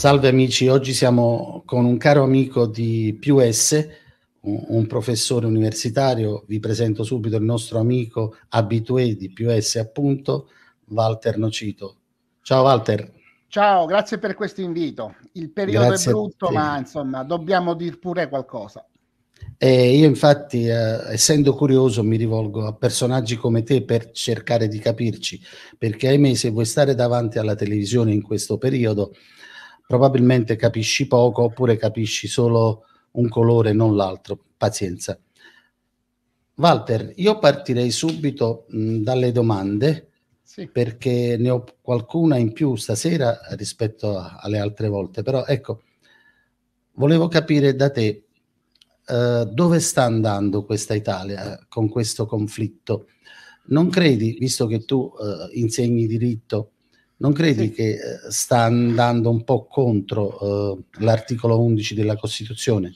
Salve amici, oggi siamo con un caro amico di Più S, un, un, professore universitario. Vi presento subito il nostro amico abitué di Più S, appunto, Walter Nocito. Ciao Walter. Ciao, grazie per questo invito. Il periodo grazie è brutto, ma insomma, dobbiamo dir pure qualcosa. E io infatti, eh, essendo curioso, mi rivolgo a personaggi come te per cercare di capirci, perché ahimè, se vuoi stare davanti alla televisione in questo periodo, probabilmente capisci poco oppure capisci solo un colore, non l'altro. Pazienza. Walter, io partirei subito mh, mm, dalle domande sì. perché ne ho qualcuna in più stasera rispetto a, alle altre volte, però ecco, volevo capire da te eh, dove sta andando questa Italia eh, con questo conflitto. Non credi, visto che tu eh, insegni diritto, non credi sì. che eh, sta andando un po' contro eh, l'articolo 11 della Costituzione?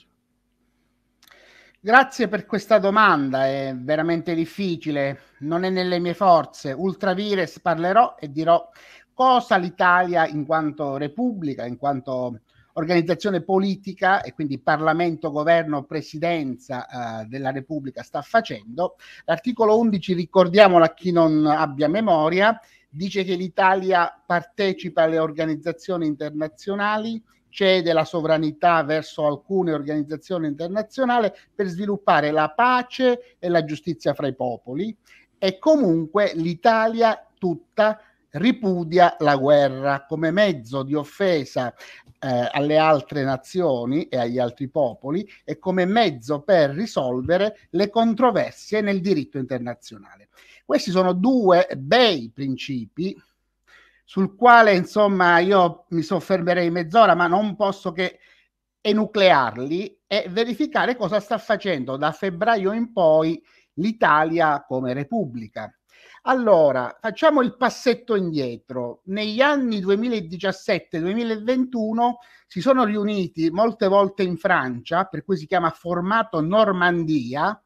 Grazie per questa domanda, è veramente difficile, non è nelle mie forze. Ultravires parlerò e dirò cosa l'Italia in quanto repubblica, in quanto organizzazione politica e quindi Parlamento, Governo, Presidenza eh, della Repubblica sta facendo. L'articolo 11, ricordiamolo a chi non abbia memoria, dice che l'Italia partecipa alle organizzazioni internazionali, cede la sovranità verso alcune organizzazioni internazionali per sviluppare la pace e la giustizia fra i popoli e comunque l'Italia tutta ripudia la guerra come mezzo di offesa eh, alle altre nazioni e agli altri popoli e come mezzo per risolvere le controversie nel diritto internazionale. Questi sono due bei principi sul quale insomma io mi soffermerei mezz'ora, ma non posso che enuclearli e verificare cosa sta facendo da febbraio in poi l'Italia come repubblica. Allora, facciamo il passetto indietro. Negli anni 2017-2021 si sono riuniti molte volte in Francia, per cui si chiama formato Normandia,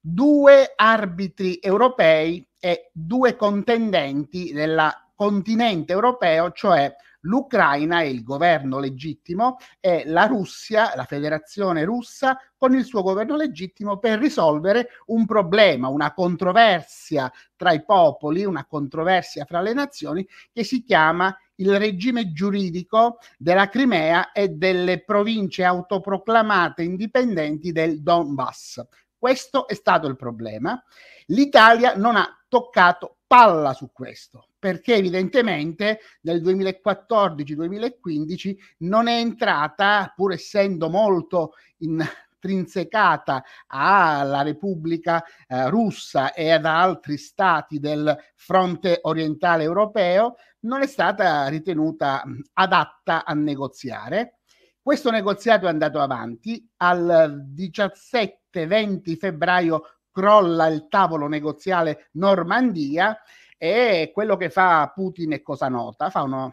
due arbitri europei e due contendenti del continente europeo, cioè l'Ucraina è il governo legittimo e la Russia, la federazione russa, con il suo governo legittimo per risolvere un problema, una controversia tra i popoli, una controversia fra le nazioni che si chiama il regime giuridico della Crimea e delle province autoproclamate indipendenti del Donbass. Questo è stato il problema. L'Italia non ha toccato palla su questo, perché evidentemente nel 2014-2015 non è entrata, pur essendo molto intrinsecata alla Repubblica eh, russa e ad altri stati del fronte orientale europeo, non è stata ritenuta mm, adatta a negoziare. Questo negoziato è andato avanti al 17-20 febbraio crolla il tavolo negoziale Normandia e quello che fa Putin è cosa nota, fa una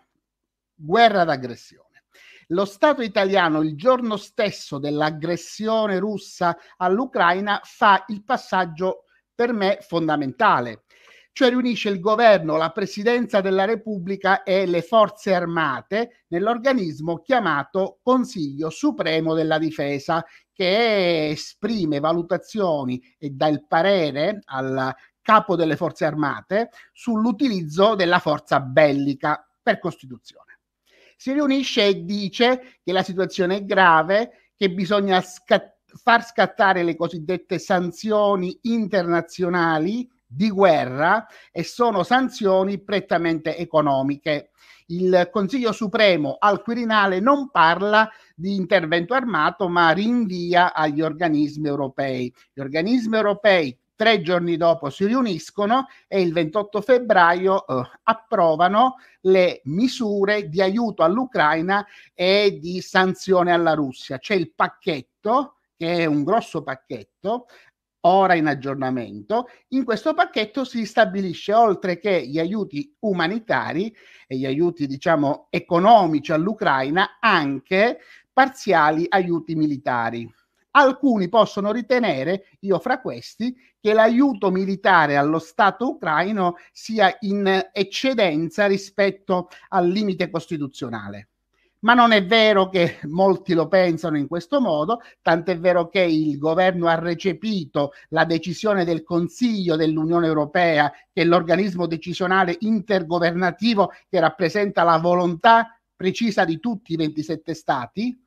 guerra d'aggressione. Lo Stato italiano il giorno stesso dell'aggressione russa all'Ucraina fa il passaggio per me fondamentale cioè riunisce il governo, la presidenza della Repubblica e le forze armate nell'organismo chiamato Consiglio Supremo della Difesa, che esprime valutazioni e dà il parere al capo delle forze armate sull'utilizzo della forza bellica per Costituzione. Si riunisce e dice che la situazione è grave, che bisogna scattare far scattare le cosiddette sanzioni internazionali di guerra e sono sanzioni prettamente economiche. Il Consiglio Supremo al Quirinale non parla di intervento armato, ma rinvia agli organismi europei. Gli organismi europei tre giorni dopo si riuniscono e il 28 febbraio eh, approvano le misure di aiuto all'Ucraina e di sanzione alla Russia. C'è il pacchetto che è un grosso pacchetto ora in aggiornamento, in questo pacchetto si stabilisce oltre che gli aiuti umanitari e gli aiuti diciamo economici all'Ucraina anche parziali aiuti militari. Alcuni possono ritenere, io fra questi, che l'aiuto militare allo Stato ucraino sia in eccedenza rispetto al limite costituzionale ma non è vero che molti lo pensano in questo modo, tant'è vero che il governo ha recepito la decisione del Consiglio dell'Unione Europea, che è l'organismo decisionale intergovernativo che rappresenta la volontà precisa di tutti i 27 Stati,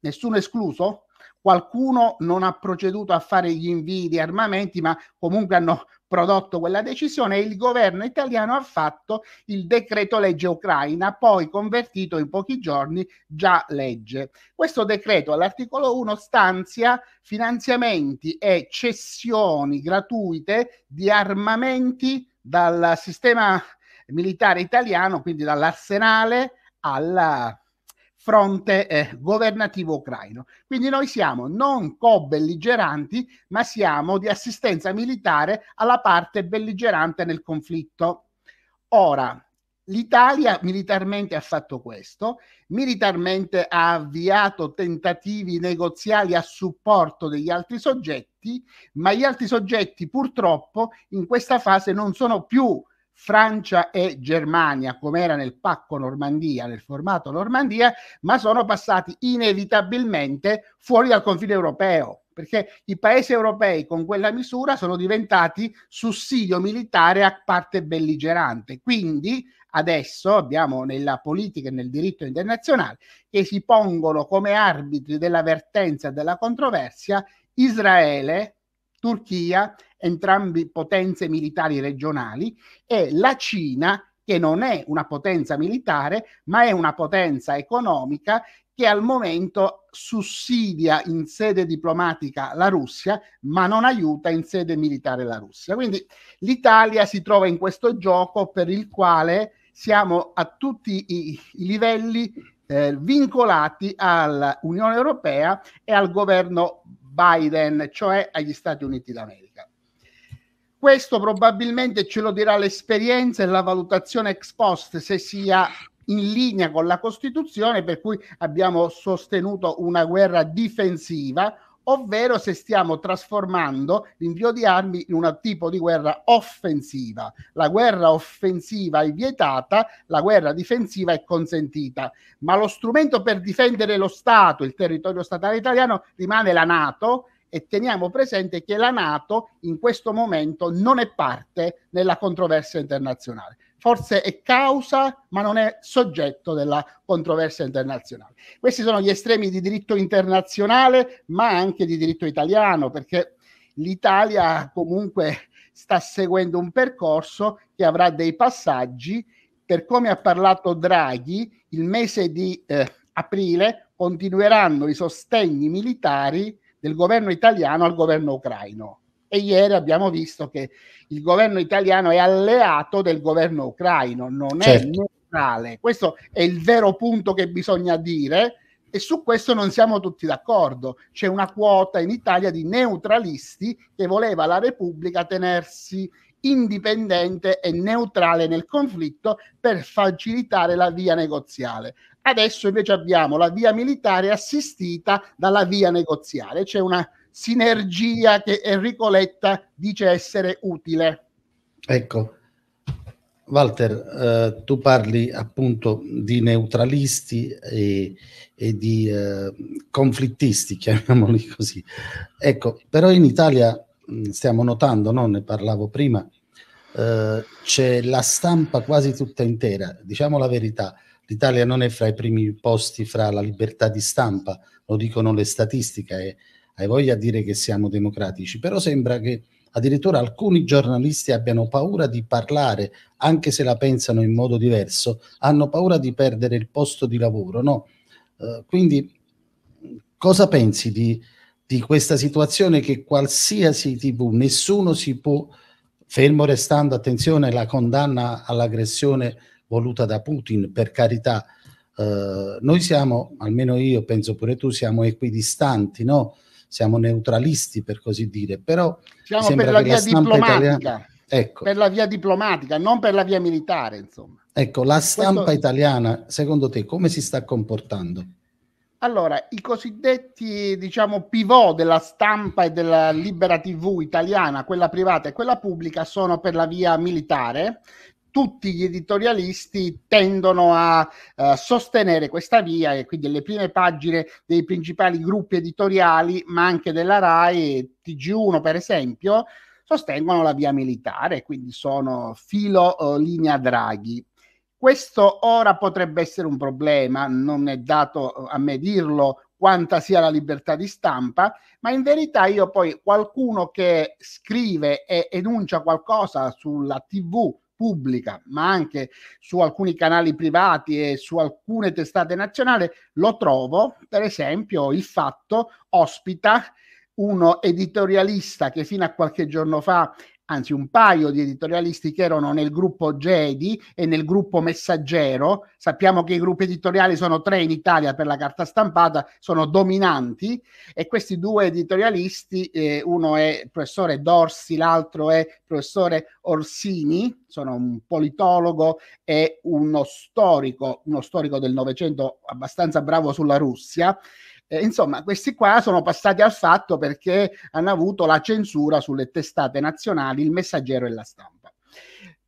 nessuno escluso, qualcuno non ha proceduto a fare gli invii di armamenti, ma comunque hanno prodotto quella decisione e il governo italiano ha fatto il decreto legge ucraina, poi convertito in pochi giorni già legge. Questo decreto all'articolo 1 stanzia finanziamenti e cessioni gratuite di armamenti dal sistema militare italiano, quindi dall'arsenale alla fronte eh, governativo ucraino. Quindi noi siamo non co-belligeranti, ma siamo di assistenza militare alla parte belligerante nel conflitto. Ora, L'Italia militarmente ha fatto questo, militarmente ha avviato tentativi negoziali a supporto degli altri soggetti, ma gli altri soggetti purtroppo in questa fase non sono più Francia e Germania, come era nel pacco Normandia, nel formato Normandia, ma sono passati inevitabilmente fuori dal confine europeo, perché i paesi europei con quella misura sono diventati sussidio militare a parte belligerante. Quindi adesso abbiamo nella politica e nel diritto internazionale che si pongono come arbitri della vertenza e della controversia Israele, Turchia, entrambi potenze militari regionali, e la Cina, che non è una potenza militare, ma è una potenza economica che al momento sussidia in sede diplomatica la Russia, ma non aiuta in sede militare la Russia. Quindi l'Italia si trova in questo gioco per il quale siamo a tutti i, i livelli eh, vincolati all'Unione Europea e al governo Biden, cioè agli Stati Uniti d'America. Questo probabilmente ce lo dirà l'esperienza e la valutazione ex post se sia in linea con la Costituzione, per cui abbiamo sostenuto una guerra difensiva, ovvero se stiamo trasformando l'invio di armi in un tipo di guerra offensiva. La guerra offensiva è vietata, la guerra difensiva è consentita, ma lo strumento per difendere lo Stato, il territorio statale italiano, rimane la Nato e teniamo presente che la Nato in questo momento non è parte nella controversia internazionale forse è causa, ma non è soggetto della controversia internazionale. Questi sono gli estremi di diritto internazionale, ma anche di diritto italiano, perché l'Italia comunque sta seguendo un percorso che avrà dei passaggi. Per come ha parlato Draghi, il mese di eh, aprile continueranno i sostegni militari del governo italiano al governo ucraino e ieri abbiamo visto che il governo italiano è alleato del governo ucraino, non certo. è neutrale. Questo è il vero punto che bisogna dire e su questo non siamo tutti d'accordo. C'è una quota in Italia di neutralisti che voleva la Repubblica tenersi indipendente e neutrale nel conflitto per facilitare la via negoziale. Adesso invece abbiamo la via militare assistita dalla via negoziale. C'è una sinergia che Enrico Letta dice essere utile. Ecco, Walter, eh, tu parli appunto di neutralisti e, e di eh, conflittisti, chiamiamoli così. Ecco, però in Italia mm, stiamo notando, no? ne parlavo prima, eh, c'è la stampa quasi tutta intera, diciamo la verità, l'Italia non è fra i primi posti fra la libertà di stampa, lo dicono le statistiche, è hai voglia di dire che siamo democratici, però sembra che addirittura alcuni giornalisti abbiano paura di parlare, anche se la pensano in modo diverso, hanno paura di perdere il posto di lavoro, no? Eh, quindi cosa pensi di, di, questa situazione che qualsiasi tv, nessuno si può, fermo restando, attenzione, la condanna all'aggressione voluta da Putin, per carità, eh, noi siamo, almeno io penso pure tu, siamo equidistanti, no? siamo neutralisti per così dire, però siamo per la via la diplomatica. Italiana... Ecco. Per la via diplomatica, non per la via militare, insomma. Ecco, la stampa Questo... italiana, secondo te, come si sta comportando? Allora, i cosiddetti, diciamo, pivot della stampa e della libera TV italiana, quella privata e quella pubblica, sono per la via militare tutti gli editorialisti tendono a uh, sostenere questa via e quindi le prime pagine dei principali gruppi editoriali, ma anche della RAI, TG1 per esempio, sostengono la via militare, quindi sono filo uh, linea Draghi. Questo ora potrebbe essere un problema, non è dato eh, a me dirlo quanta sia la libertà di stampa, ma in verità io poi qualcuno che scrive e enuncia qualcosa sulla TV, pubblica, ma anche su alcuni canali privati e su alcune testate nazionali, lo trovo, per esempio, il fatto ospita uno editorialista che fino a qualche giorno fa anzi un paio di editorialisti che erano nel gruppo Jedi e nel gruppo Messaggero, sappiamo che i gruppi editoriali sono tre in Italia per la carta stampata, sono dominanti e questi due editorialisti, eh, uno è il professore Dorsi, l'altro è il professore Orsini, sono un politologo e uno storico, uno storico del Novecento abbastanza bravo sulla Russia, eh, insomma, questi qua sono passati al fatto perché hanno avuto la censura sulle testate nazionali, il messaggero e la stampa.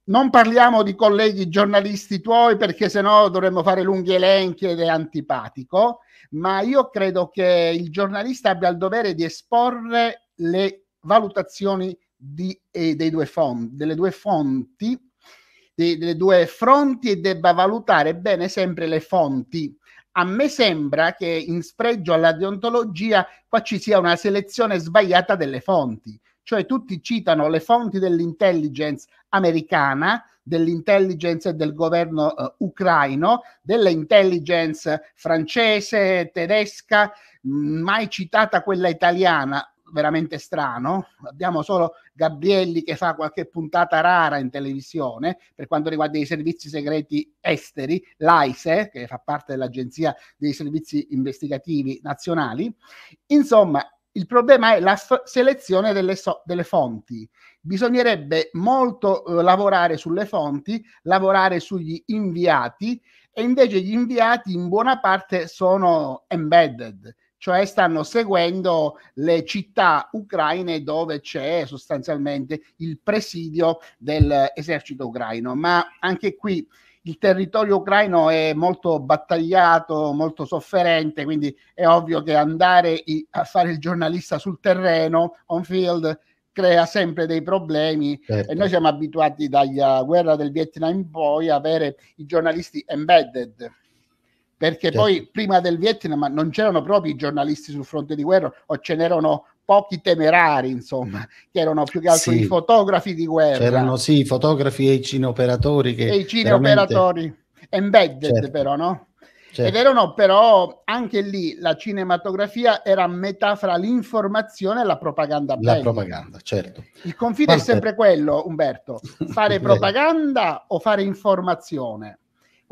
Non parliamo di colleghi giornalisti tuoi perché sennò dovremmo fare lunghi elenchi ed è antipatico, ma io credo che il giornalista abbia il dovere di esporre le valutazioni di, eh, due fonti, delle due fonti, dei, delle due fronti e debba valutare bene sempre le fonti a me sembra che in spregio alla deontologia qua ci sia una selezione sbagliata delle fonti, cioè tutti citano le fonti dell'intelligence americana, dell'intelligence del governo eh, ucraino, dell'intelligence francese, tedesca, mai citata quella italiana, veramente strano. Abbiamo solo Gabrielli che fa qualche puntata rara in televisione per quanto riguarda i servizi segreti esteri, l'AISE, che fa parte dell'Agenzia dei Servizi Investigativi Nazionali. Insomma, il problema è la selezione delle, so delle fonti. Bisognerebbe molto eh, lavorare sulle fonti, lavorare sugli inviati e invece gli inviati in buona parte sono embedded, cioè stanno seguendo le città ucraine dove c'è sostanzialmente il presidio dell'esercito ucraino. Ma anche qui il territorio ucraino è molto battagliato, molto sofferente, quindi è ovvio che andare a fare il giornalista sul terreno, on field, crea sempre dei problemi certo. e noi siamo abituati dalla guerra del Vietnam in poi a avere i giornalisti embedded, perché certo. poi prima del Vietnam non c'erano proprio i giornalisti sul fronte di guerra o ce n'erano pochi temerari, insomma, mm. che erano più che altro sì. i fotografi di guerra. C'erano sì i fotografi e i cineoperatori che e i cineoperatori veramente... embedded certo. però, no? Certo. Ed erano però anche lì la cinematografia era metà fra l'informazione e la propaganda. La bella. propaganda, certo. Il confine Walter. è sempre quello, Umberto, fare propaganda o fare informazione?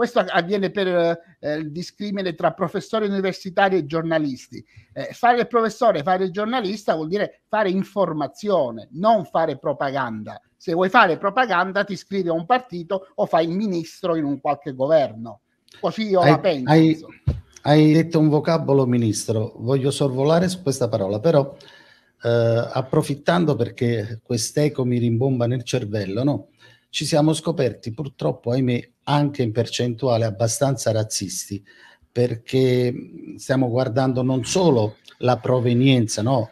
Questo avviene per eh, il discrimine tra professori universitari e giornalisti. Eh, fare il professore, fare il giornalista vuol dire fare informazione, non fare propaganda. Se vuoi fare propaganda ti iscrivi a un partito o fai il ministro in un qualche governo. Così io hai, la penso. Hai, hai detto un vocabolo ministro, voglio sorvolare su questa parola, però eh, approfittando perché quest'eco mi rimbomba nel cervello, no? ci siamo scoperti purtroppo, ahimè, anche in percentuale abbastanza razzisti, perché stiamo guardando non solo la provenienza, no?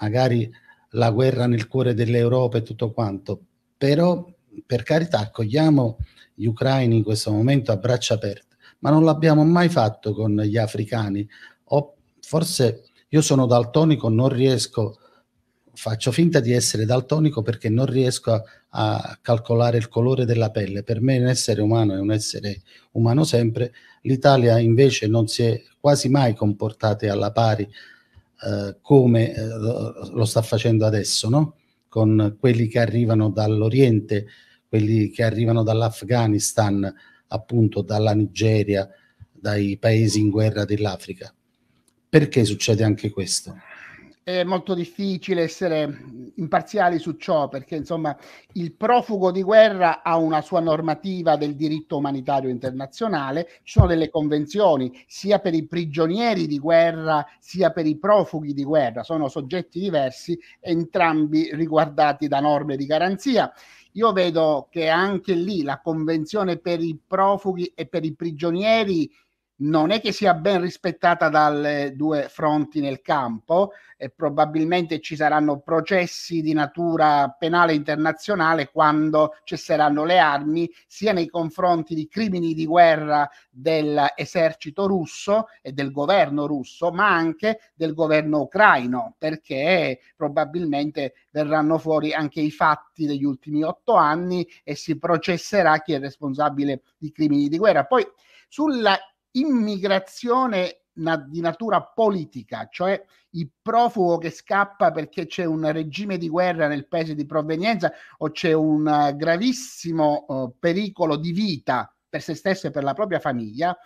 magari la guerra nel cuore dell'Europa e tutto quanto, però per carità accogliamo gli ucraini in questo momento a braccia aperte, ma non l'abbiamo mai fatto con gli africani, o forse io sono daltonico, non riesco a faccio finta di essere daltonico perché non riesco a, a, calcolare il colore della pelle. Per me un essere umano è un essere umano sempre. L'Italia invece non si è quasi mai comportata alla pari eh, come eh, lo sta facendo adesso, no? con quelli che arrivano dall'Oriente, quelli che arrivano dall'Afghanistan, appunto dalla Nigeria, dai paesi in guerra dell'Africa. Perché succede anche questo? è molto difficile essere imparziali su ciò perché insomma il profugo di guerra ha una sua normativa del diritto umanitario internazionale, ci sono delle convenzioni sia per i prigionieri di guerra sia per i profughi di guerra, sono soggetti diversi, entrambi riguardati da norme di garanzia. Io vedo che anche lì la convenzione per i profughi e per i prigionieri non è che sia ben rispettata dalle due fronti nel campo e probabilmente ci saranno processi di natura penale internazionale quando cesseranno le armi sia nei confronti di crimini di guerra dell'esercito russo e del governo russo ma anche del governo ucraino perché probabilmente verranno fuori anche i fatti degli ultimi otto anni e si processerà chi è responsabile di crimini di guerra. Poi sulla immigrazione na- di natura politica, cioè il profugo che scappa perché c'è un regime di guerra nel paese di provenienza o c'è un uh, gravissimo uh, pericolo di vita per se stesso e per la propria famiglia,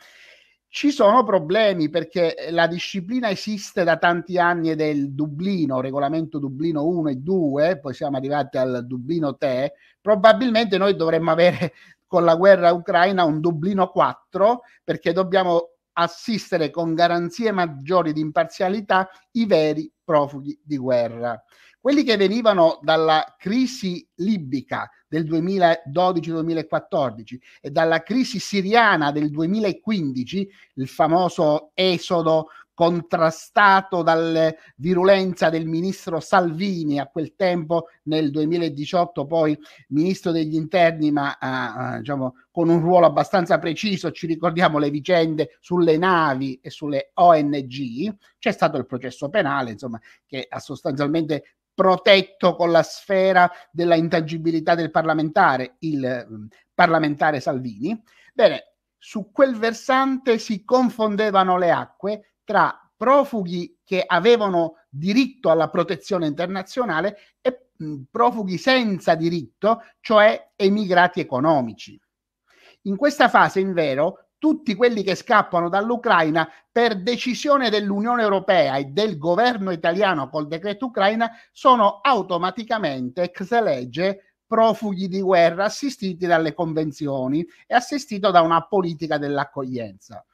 ci sono problemi perché eh, la disciplina esiste da tanti anni ed è il Dublino, regolamento Dublino 1 e 2, poi siamo arrivati al Dublino 3, probabilmente noi dovremmo avere con la guerra ucraina un Dublino 4 perché dobbiamo assistere con garanzie maggiori di imparzialità i veri profughi di guerra. Quelli che venivano dalla crisi libica del 2012-2014 e dalla crisi siriana del 2015, il famoso esodo contrastato dalla virulenza del ministro Salvini a quel tempo nel 2018 poi ministro degli interni ma eh, diciamo, con un ruolo abbastanza preciso ci ricordiamo le vicende sulle navi e sulle ONG c'è stato il processo penale insomma che ha sostanzialmente protetto con la sfera della intangibilità del parlamentare il eh, parlamentare Salvini bene su quel versante si confondevano le acque tra profughi che avevano diritto alla protezione internazionale e profughi senza diritto, cioè emigrati economici. In questa fase, invero, tutti quelli che scappano dall'Ucraina per decisione dell'Unione Europea e del governo italiano col decreto Ucraina sono automaticamente ex legge profughi di guerra assistiti dalle convenzioni e assistito da una politica dell'accoglienza.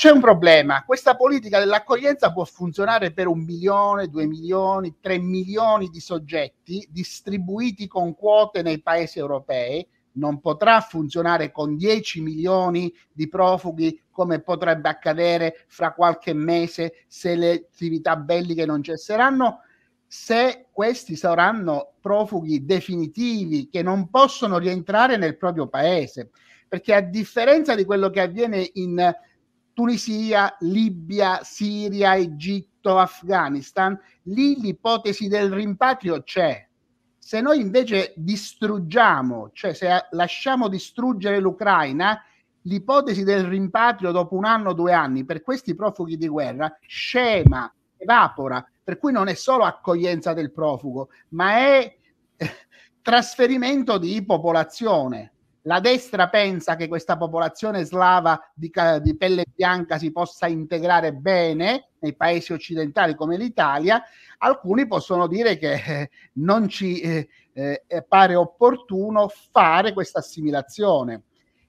C'è un problema, questa politica dell'accoglienza può funzionare per un milione, due milioni, tre milioni di soggetti distribuiti con quote nei paesi europei, non potrà funzionare con 10 milioni di profughi come potrebbe accadere fra qualche mese se le attività belliche non cesseranno, se questi saranno profughi definitivi che non possono rientrare nel proprio paese, perché a differenza di quello che avviene in Tunisia, Libia, Siria, Egitto, Afghanistan, lì l'ipotesi del rimpatrio c'è. Se noi invece distruggiamo, cioè se lasciamo distruggere l'Ucraina, l'ipotesi del rimpatrio dopo un anno o due anni per questi profughi di guerra scema, evapora, per cui non è solo accoglienza del profugo, ma è eh, trasferimento di popolazione la destra pensa che questa popolazione slava di, di, pelle bianca si possa integrare bene nei paesi occidentali come l'Italia, alcuni possono dire che eh, non ci eh, eh, pare opportuno fare questa assimilazione.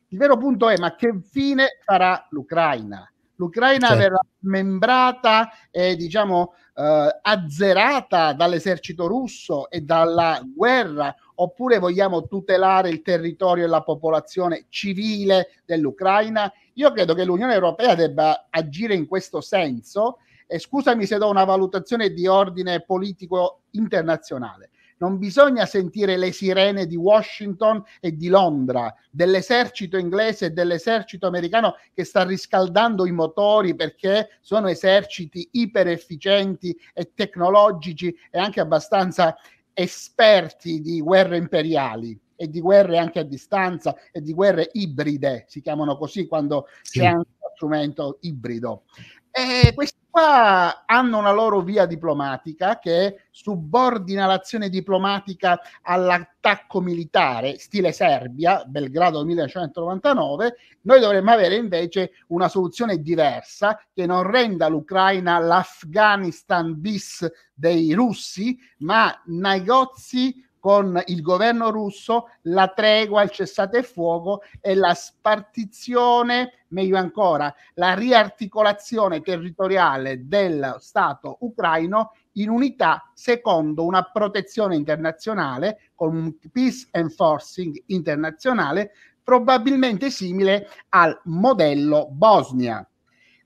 Il vero punto è ma che fine farà l'Ucraina? L'Ucraina certo. verrà membrata e diciamo eh, azzerata dall'esercito russo e dalla guerra oppure vogliamo tutelare il territorio e la popolazione civile dell'Ucraina? Io credo che l'Unione Europea debba agire in questo senso e scusami se do una valutazione di ordine politico internazionale. Non bisogna sentire le sirene di Washington e di Londra, dell'esercito inglese e dell'esercito americano che sta riscaldando i motori perché sono eserciti iperefficienti e tecnologici e anche abbastanza esperti di guerre imperiali e di guerre anche a distanza e di guerre ibride, si chiamano così quando sì. c'è anche lo strumento ibrido. E questi qua hanno una loro via diplomatica che subordina l'azione diplomatica all'attacco militare, stile Serbia, Belgrado 1999. Noi dovremmo avere invece una soluzione diversa che non renda l'Ucraina l'Afghanistan bis dei russi, ma negozi con il governo russo la tregua, il cessate il fuoco e la spartizione, meglio ancora, la riarticolazione territoriale del Stato ucraino in unità secondo una protezione internazionale con un peace enforcing internazionale probabilmente simile al modello Bosnia.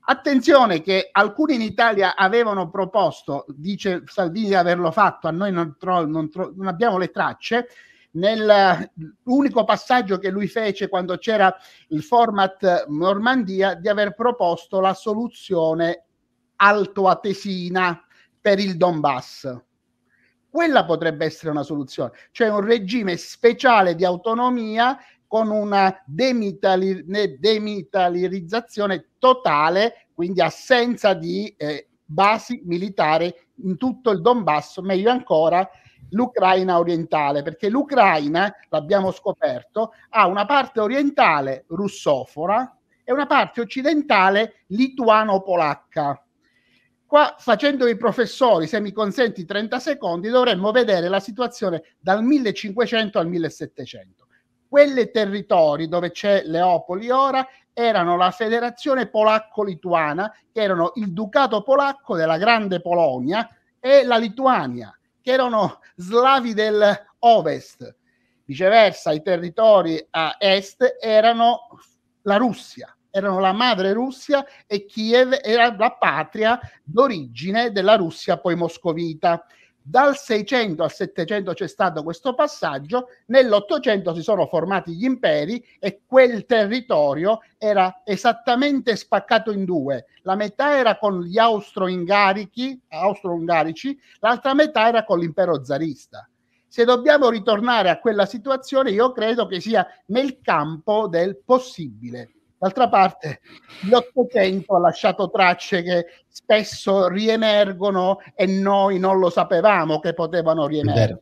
Attenzione che alcuni in Italia avevano proposto, dice Salvini di averlo fatto, a noi non, tro- non, tro- non abbiamo le tracce, nell'unico passaggio che lui fece quando c'era il format Normandia di aver proposto la soluzione altoatesina per il Donbass. Quella potrebbe essere una soluzione, cioè un regime speciale di autonomia con una demitali- demitalizzazione totale, quindi assenza di eh, basi militari in tutto il Donbass, meglio ancora l'Ucraina orientale, perché l'Ucraina, l'abbiamo scoperto, ha una parte orientale russofora e una parte occidentale lituano-polacca. Qua, facendo i professori, se mi consenti 30 secondi, dovremmo vedere la situazione dal 1500 al 1700 quei territori dove c'è Leopoli ora erano la federazione polacco-lituana, che erano il ducato polacco della Grande Polonia e la Lituania, che erano slavi dell'ovest. Viceversa, i territori a est erano la Russia, erano la madre Russia e Kiev era la patria d'origine della Russia poi moscovita. Dal 600 al 700 c'è stato questo passaggio, nell'800 si sono formati gli imperi e quel territorio era esattamente spaccato in due. La metà era con gli austro-ungarici, l'altra metà era con l'impero zarista. Se dobbiamo ritornare a quella situazione, io credo che sia nel campo del possibile D'altra parte, l'Ottocento ha lasciato tracce che spesso riemergono e noi non lo sapevamo che potevano riemergere.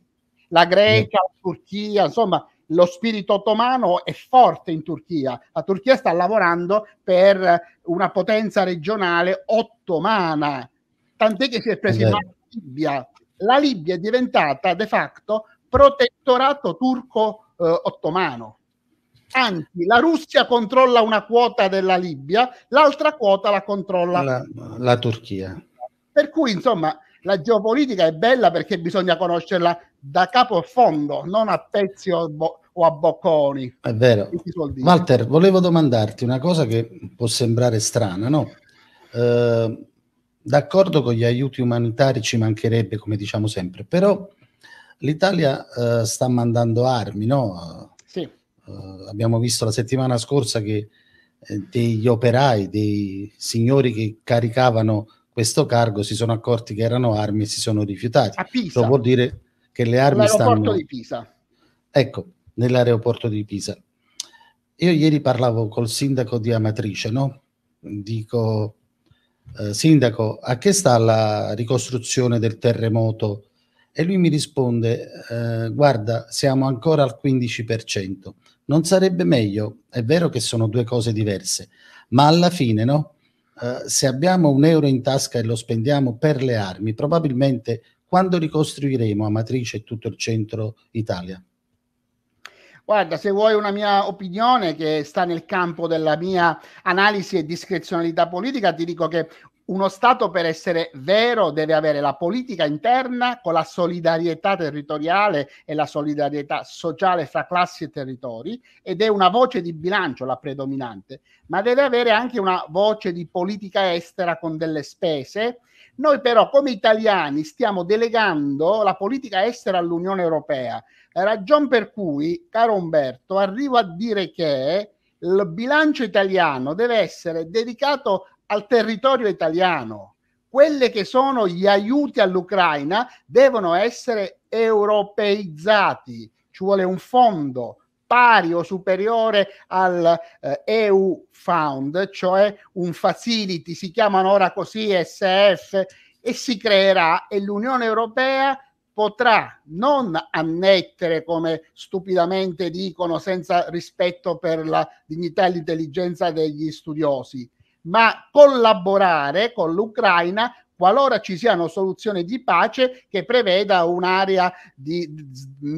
La Grecia, la Turchia, insomma, lo spirito ottomano è forte in Turchia. La Turchia sta lavorando per una potenza regionale ottomana, tant'è che si è presa in mano la Libia. La Libia è diventata de facto protettorato turco eh, ottomano anzi la Russia controlla una quota della Libia, l'altra quota la controlla la, la Turchia. Per cui insomma la geopolitica è bella perché bisogna conoscerla da capo a fondo, non a pezzi o, bo- o a bocconi. È vero. Walter, volevo domandarti una cosa che può sembrare strana, no? Eh, d'accordo con gli aiuti umanitari ci mancherebbe, come diciamo sempre, però l'Italia eh, sta mandando armi, no? Sì. Uh, abbiamo visto la settimana scorsa che eh, degli operai, dei signori che caricavano questo cargo si sono accorti che erano armi e si sono rifiutati. A Pisa. Ciò vuol dire che le armi stanno... di Pisa. Ecco, nell'aeroporto di Pisa. Io ieri parlavo col sindaco di Amatrice, no? Dico, eh, sindaco, a che sta la ricostruzione del terremoto? E lui mi risponde, eh, guarda, siamo ancora al 15%. Non sarebbe meglio, è vero che sono due cose diverse, ma alla fine no? Uh, se abbiamo un euro in tasca e lo spendiamo per le armi, probabilmente quando ricostruiremo Amatrice e tutto il centro Italia? Guarda, se vuoi una mia opinione che sta nel campo della mia analisi e discrezionalità politica, ti dico che uno Stato per essere vero deve avere la politica interna con la solidarietà territoriale e la solidarietà sociale fra classi e territori ed è una voce di bilancio la predominante, ma deve avere anche una voce di politica estera con delle spese. Noi però come italiani stiamo delegando la politica estera all'Unione Europea, ragion per cui, caro Umberto, arrivo a dire che il bilancio italiano deve essere dedicato al territorio italiano. Quelle che sono gli aiuti all'Ucraina devono essere europeizzati. Ci vuole un fondo pari o superiore al eh, EU Fund, cioè un facility, si chiamano ora così SF, e si creerà e l'Unione Europea potrà non annettere, come stupidamente dicono, senza rispetto per la dignità e l'intelligenza degli studiosi, ma collaborare con l'Ucraina qualora ci sia una soluzione di pace che preveda un'area di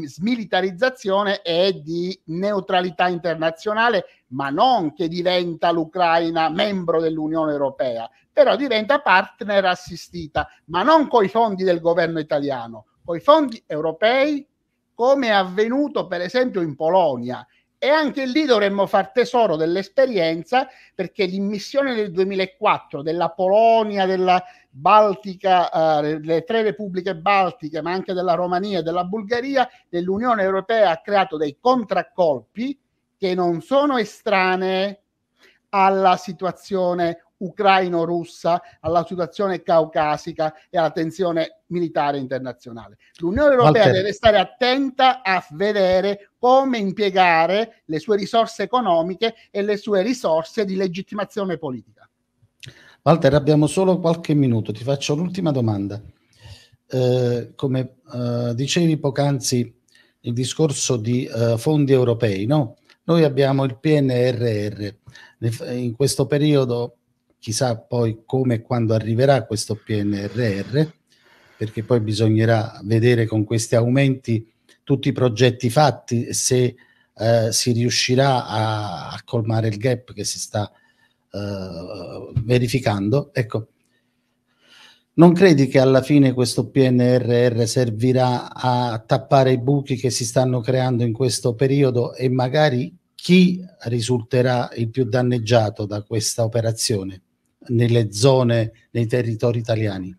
smilitarizzazione e di neutralità internazionale, ma non che diventa l'Ucraina membro dell'Unione Europea, però diventa partner assistita, ma non coi fondi del governo italiano, coi fondi europei, come è avvenuto per esempio in Polonia, e anche lì dovremmo far tesoro dell'esperienza perché l'immissione del 2004 della Polonia, della Baltica, delle eh, le tre repubbliche baltiche, ma anche della Romania e della Bulgaria, dell'Unione Europea ha creato dei contraccolpi che non sono estranei alla situazione ucraino-russa, alla situazione caucasica e alla tensione militare internazionale. L'Unione Europea Walter. deve stare attenta a vedere come impiegare le sue risorse economiche e le sue risorse di legittimazione politica. Walter, abbiamo solo qualche minuto, ti faccio l'ultima domanda. Eh, come eh, dicevi poc'anzi, il discorso di eh, fondi europei, no? Noi abbiamo il PNRR, in questo periodo chissà poi come e quando arriverà questo PNRR, perché poi bisognerà vedere con questi aumenti tutti i progetti fatti, e se eh, si riuscirà a, a, colmare il gap che si sta eh, verificando. Ecco, non credi che alla fine questo PNRR servirà a tappare i buchi che si stanno creando in questo periodo e magari chi risulterà il più danneggiato da questa operazione? nelle zone, nei territori italiani?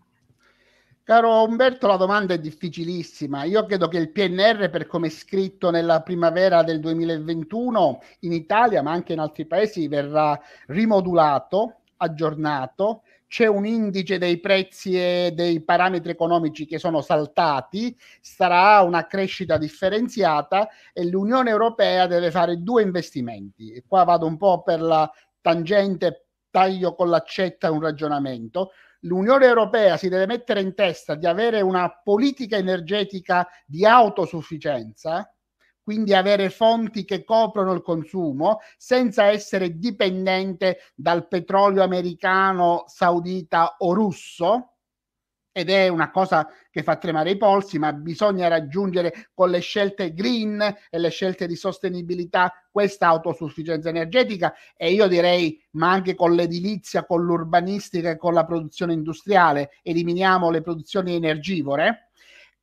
Caro Umberto, la domanda è difficilissima. Io credo che il PNR, per come è scritto nella primavera del 2021 in Italia, ma anche in altri paesi, verrà rimodulato, aggiornato. C'è un indice dei prezzi e dei parametri economici che sono saltati, sarà una crescita differenziata e l'Unione Europea deve fare due investimenti. E qua vado un po' per la tangente taglio con l'accetta un ragionamento. L'Unione Europea si deve mettere in testa di avere una politica energetica di autosufficienza, quindi avere fonti che coprono il consumo senza essere dipendente dal petrolio americano, saudita o russo ed è una cosa che fa tremare i polsi, ma bisogna raggiungere con le scelte green e le scelte di sostenibilità questa autosufficienza energetica e io direi, ma anche con l'edilizia, con l'urbanistica e con la produzione industriale, eliminiamo le produzioni energivore.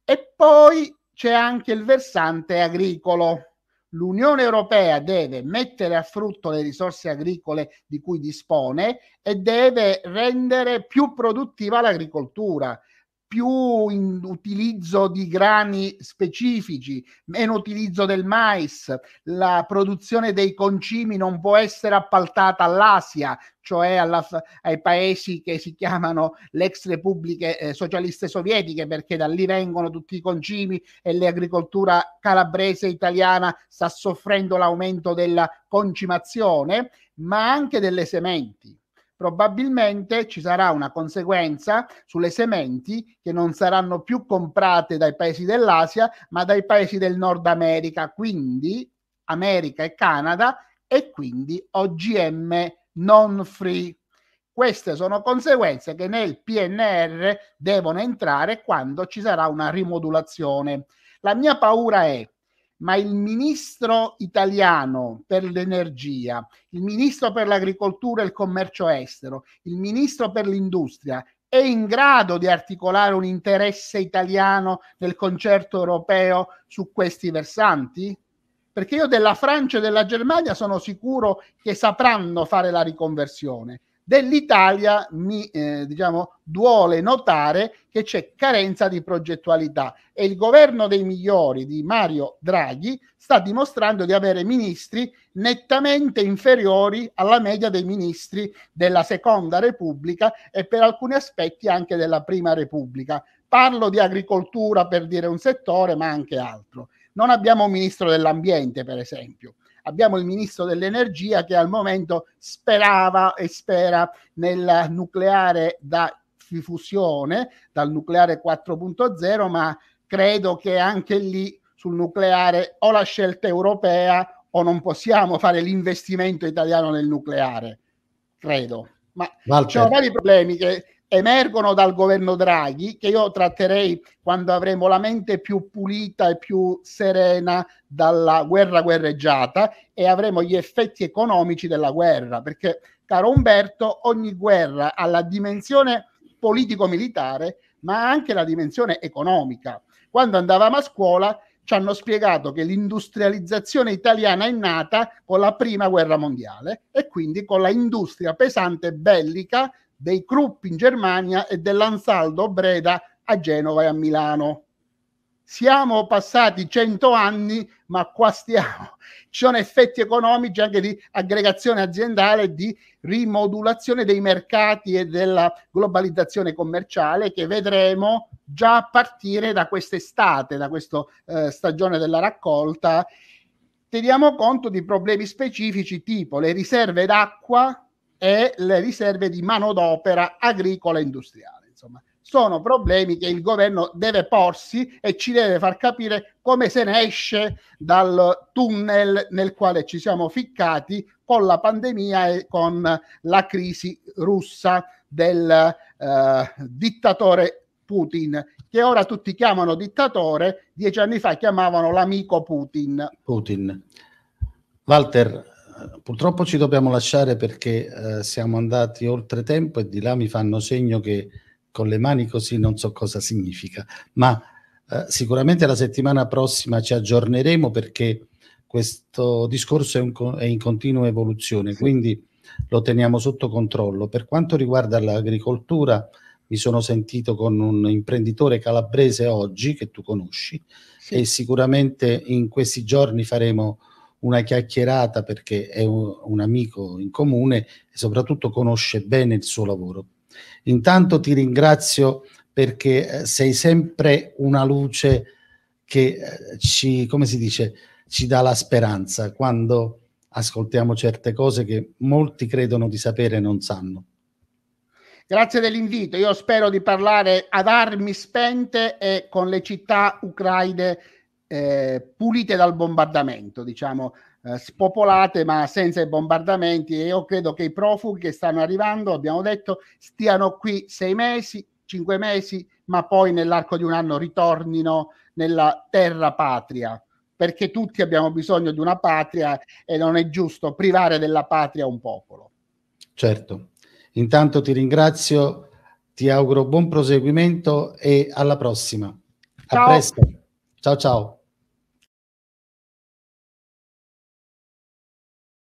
E poi c'è anche il versante agricolo l'Unione Europea deve mettere a frutto le risorse agricole di cui dispone e deve rendere più produttiva l'agricoltura più utilizzo di grani specifici, meno utilizzo del mais, la produzione dei concimi non può essere appaltata all'Asia, cioè alla, ai paesi che si chiamano le ex repubbliche eh, socialiste sovietiche, perché da lì vengono tutti i concimi e l'agricoltura calabrese italiana sta soffrendo l'aumento della concimazione, ma anche delle sementi probabilmente ci sarà una conseguenza sulle sementi che non saranno più comprate dai paesi dell'Asia, ma dai paesi del Nord America, quindi America e Canada, e quindi OGM non free. Queste sono conseguenze che nel PNR devono entrare quando ci sarà una rimodulazione. La mia paura è ma il ministro italiano per l'energia, il ministro per l'agricoltura e il commercio estero, il ministro per l'industria è in grado di articolare un interesse italiano nel concerto europeo su questi versanti? Perché io della Francia e della Germania sono sicuro che sapranno fare la riconversione, dell'Italia mi eh, diciamo, duole notare che c'è carenza di progettualità e il governo dei migliori di Mario Draghi sta dimostrando di avere ministri nettamente inferiori alla media dei ministri della seconda repubblica e per alcuni aspetti anche della prima repubblica. Parlo di agricoltura per dire un settore, ma anche altro. Non abbiamo un ministro dell'ambiente, per esempio abbiamo il ministro dell'energia che al momento sperava e spera nel nucleare da fusione, dal nucleare 4.0, ma credo che anche lì sul nucleare o la scelta europea o non possiamo fare l'investimento italiano nel nucleare, credo. Ma ci sono vari problemi che emergono dal governo Draghi, che io tratterei quando avremo la mente più pulita e più serena dalla guerra guerreggiata e avremo gli effetti economici della guerra, perché caro Umberto, ogni guerra ha la dimensione politico-militare, ma anche la dimensione economica. Quando andavamo a scuola ci hanno spiegato che l'industrializzazione italiana è nata con la prima guerra mondiale e quindi con la industria pesante bellica dei Krupp in Germania e dell'Ansaldo Breda a Genova e a Milano. Siamo passati cento anni, ma qua stiamo. Ci sono effetti economici anche di aggregazione aziendale, di rimodulazione dei mercati e della globalizzazione commerciale che vedremo già a partire da quest'estate, da questa eh, stagione della raccolta. Teniamo conto di problemi specifici tipo le riserve d'acqua e le riserve di manodopera agricola e industriale. Insomma, sono problemi che il governo deve porsi e ci deve far capire come se ne esce dal tunnel nel quale ci siamo ficcati con la pandemia e con la crisi russa del eh, dittatore Putin, che ora tutti chiamano dittatore, dieci anni fa chiamavano l'amico Putin. Putin. Walter, purtroppo ci dobbiamo lasciare perché eh, siamo andati oltre tempo e di là mi fanno segno che con le mani così non so cosa significa, ma eh, sicuramente la settimana prossima ci aggiorneremo perché questo discorso è, un, è in continua evoluzione, sì. quindi lo teniamo sotto controllo. Per quanto riguarda l'agricoltura, mi sono sentito con un imprenditore calabrese oggi che tu conosci sì. e sicuramente in questi giorni faremo una chiacchierata perché è un, un amico in comune e soprattutto conosce bene il suo lavoro. Intanto ti ringrazio perché eh, sei sempre una luce che eh, ci, come si dice, ci dà la speranza quando ascoltiamo certe cose che molti credono di sapere e non sanno. Grazie dell'invito. Io spero di parlare ad armi spente e con le città ucraine eh, pulite dal bombardamento, diciamo, eh, spopolate ma senza i bombardamenti e io credo che i profughi che stanno arrivando, abbiamo detto, stiano qui sei mesi, cinque mesi, ma poi nell'arco di un anno ritornino nella terra patria perché tutti abbiamo bisogno di una patria e non è giusto privare della patria un popolo. Certo, intanto ti ringrazio, ti auguro buon proseguimento e alla prossima. Ciao. A presto. Tchau, tchau.